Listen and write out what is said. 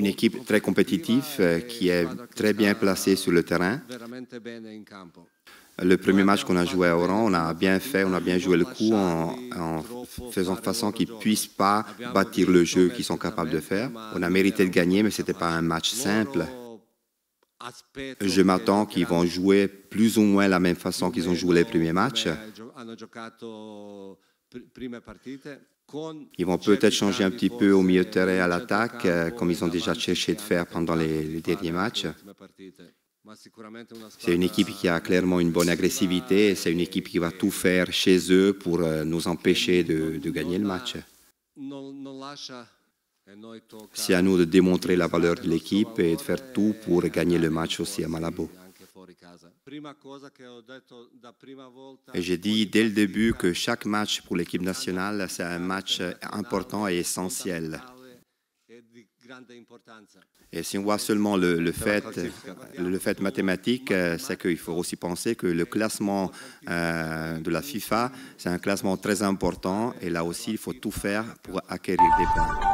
une équipe très compétitive euh, qui est très bien placée sur le terrain. Le premier match qu'on a joué à Oran, on a bien fait, on a bien joué le coup en, faisant façon qu'ils ne puissent pas bâtir le jeu qu'ils sont capables de faire. On a mérité de gagner, mais ce n'était pas un match simple. Je m'attends qu'ils vont jouer plus ou moins la même façon qu'ils ont joué les premiers matchs. Ils vont peut-être changer un petit peu au milieu de terrain à l'attaque, euh, comme ils ont déjà cherché de faire pendant les, derniers matchs. C'est une équipe qui a clairement une bonne agressivité, et c'est une équipe qui va tout faire chez eux pour euh, nous e empêcher de, de gagner le match. E c'est à nous de démontrer la valeur de l'équipe et de faire tout pour e gagner le match aussi à Malabo et J'ai dit dès le début que chaque match pour l'équipe nationale, c'est un match important et essentiel. E et si on voit seulement le, fait, le fait mathématique, c'est qu'il faut aussi penser que le classement euh, de la FIFA, c'est un classement très important et là aussi, il faut tout faire pour acquérir des points.